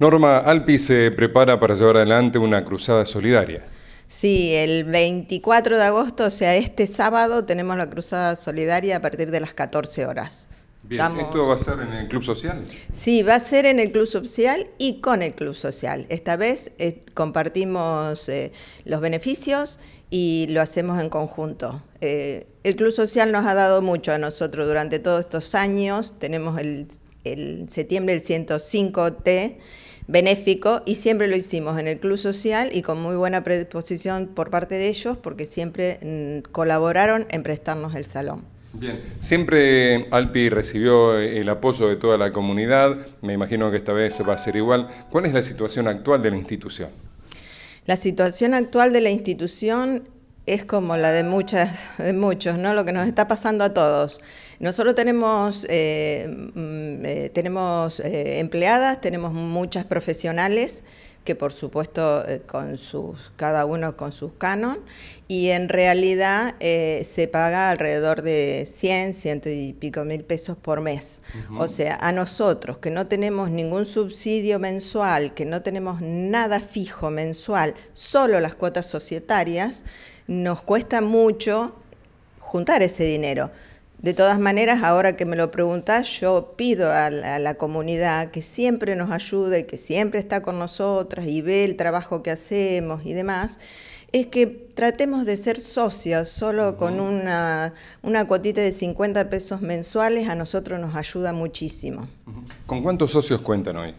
Norma Alpi se prepara para llevar adelante una cruzada solidaria. Sí, el 24 de agosto, o sea, este sábado, tenemos la cruzada solidaria a partir de las 14 horas. Bien, ¿esto va a ser en el Club Social? Sí, va a ser en el Club Social y con el Club Social. Esta vez eh, compartimos eh, los beneficios y lo hacemos en conjunto. Eh, el Club Social nos ha dado mucho a nosotros durante todos estos años. Tenemos el el septiembre el 105T benéfico y siempre lo hicimos en el Club Social y con muy buena predisposición por parte de ellos porque siempre mm, colaboraron en prestarnos el salón. Bien, siempre Alpi recibió eh, el apoyo de toda la comunidad, me imagino que esta vez se va a ser igual. ¿Cuál es la situación actual de la institución? La situación actual de la institución es como la de muchas, de muchos, ¿no? Lo que nos está pasando a todos. Nosotros tenemos eh, eh, tenemos eh, empleadas, tenemos muchas profesionales que por supuesto eh, con sus, cada uno con sus canon, y en realidad se paga alrededor de 100, ciento y pico mil pesos por mes. O sea, a nosotros que no tenemos ningún subsidio mensual, que no tenemos nada fijo mensual, solo las cuotas societarias, nos cuesta mucho juntar ese dinero. De todas maneras, ahora que me lo preguntás, yo pido a la, comunidad que siempre nos ayude, que siempre está con nosotras y ve el trabajo que hacemos y demás, es que tratemos de ser socios, solo con una, una cuotita de 50 pesos mensuales a nosotros nos ayuda muchísimo. ¿Con cuántos socios cuentan hoy?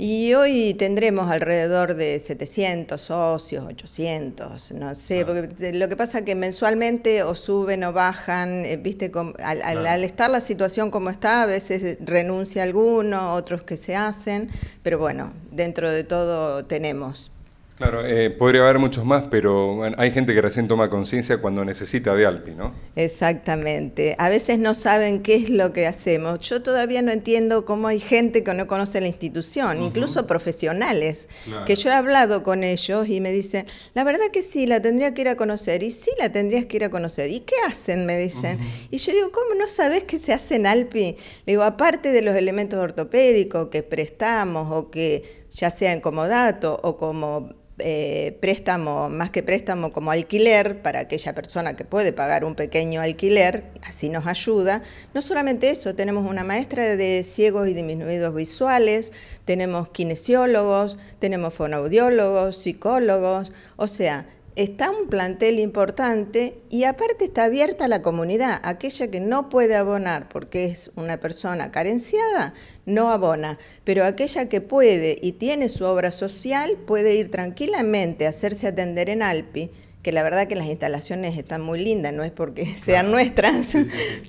Y hoy tendremos alrededor de 700 socios, 800, no sé, ah. porque lo que pasa es que mensualmente o suben o bajan, eh, viste, al, al, estar la situación como está, a veces renuncia alguno, otros que se hacen, pero bueno, dentro de todo tenemos Claro, eh, podría haber muchos más, pero hay gente que recién toma conciencia cuando necesita de Alpi, ¿no? Exactamente. A veces no saben qué es lo que hacemos. Yo todavía no entiendo cómo hay gente que no conoce la institución, incluso profesionales, que yo he hablado con ellos y me dicen, la verdad que sí, la tendría que ir a conocer, y sí, la tendrías que ir a conocer. ¿Y qué hacen? Me dicen. Y yo digo, ¿cómo no sabes qué se hace en Alpi? Le digo, aparte de los elementos ortopédicos que prestamos o que ya sea en dato o como eh, préstamo, más que préstamo, como alquiler, para aquella persona que puede pagar un pequeño alquiler, así nos ayuda. No solamente eso, tenemos una maestra de ciegos y disminuidos visuales, tenemos kinesiólogos, tenemos fonoaudiólogos, psicólogos, o sea, está un plantel importante y aparte está abierta a la comunidad. Aquella que no puede abonar porque es una persona carenciada, no abona. Pero aquella que puede y tiene su obra social puede ir tranquilamente a hacerse atender en Alpi que la verdad que las instalaciones están muy lindas, no es porque sean nuestras,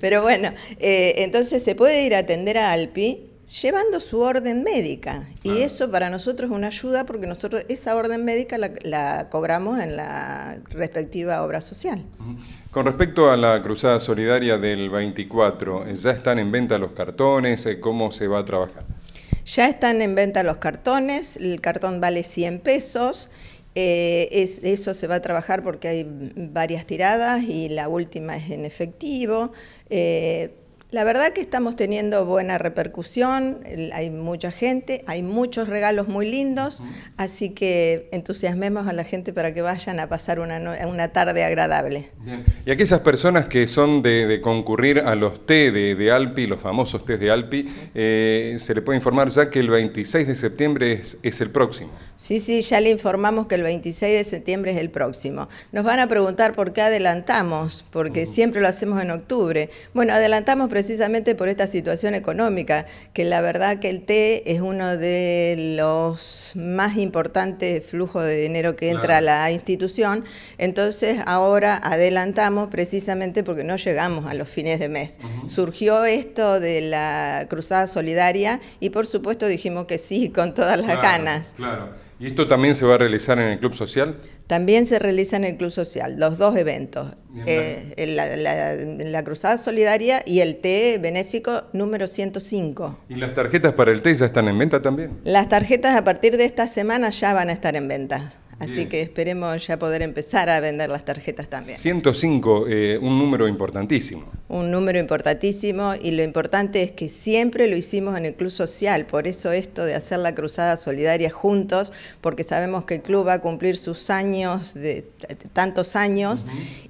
pero bueno, eh, entonces se puede ir a atender a Alpi llevando su orden médica. Y eso para nosotros es una ayuda porque nosotros esa orden médica la, cobramos en la respectiva obra social. Con respecto a la cruzada solidaria del 24, eh, ¿ya están en venta los cartones? Eh, ¿Cómo se va a trabajar? Ya están en venta los cartones, el cartón vale 100 pesos. Eh, eso se va a trabajar porque hay varias tiradas y la última es en efectivo. La verdad que estamos teniendo buena repercusión, hay mucha gente, hay muchos regalos muy lindos, así que entusiasmemos a la gente para que vayan a pasar una, tarde agradable. Y Y aquellas personas que son de, concurrir a los té de, Alpi, los famosos tés de Alpi, eh, se le puede informar ya que el 26 de septiembre es, el próximo. Sí, sí, ya le informamos que el 26 de septiembre es el próximo. Nos van a preguntar por qué adelantamos, porque siempre lo hacemos en octubre. Bueno, adelantamos precisamente por esta situación económica, que la verdad que el té es uno de los más importantes flujos de dinero que entra a la institución, entonces ahora adelantamos precisamente porque no llegamos a los fines de mes. Surgió esto de la Cruzada Solidaria y por supuesto dijimos que sí, con todas las ganas. ¿Y esto también se va a realizar en el Club Social? También se realiza en el Club Social, los dos eventos, eh, la, la, Cruzada Solidaria y el té benéfico número 105. ¿Y las tarjetas para el té ya están en venta también? Las tarjetas a partir de esta semana ya van a estar en venta. Así que esperemos ya poder empezar a vender las tarjetas también. 105, eh, un número importantísimo. Un número importantísimo y lo importante es que siempre lo hicimos en el Club Social, por eso esto de hacer la cruzada solidaria juntos, porque sabemos que el club va a cumplir sus años, de, tantos años,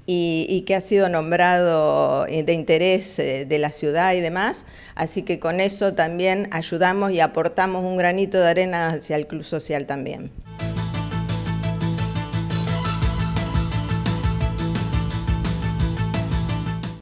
y, que ha sido nombrado eh, de interés eh, de la ciudad y demás, así que con eso también ayudamos y aportamos un granito de arena hacia el Club Social también.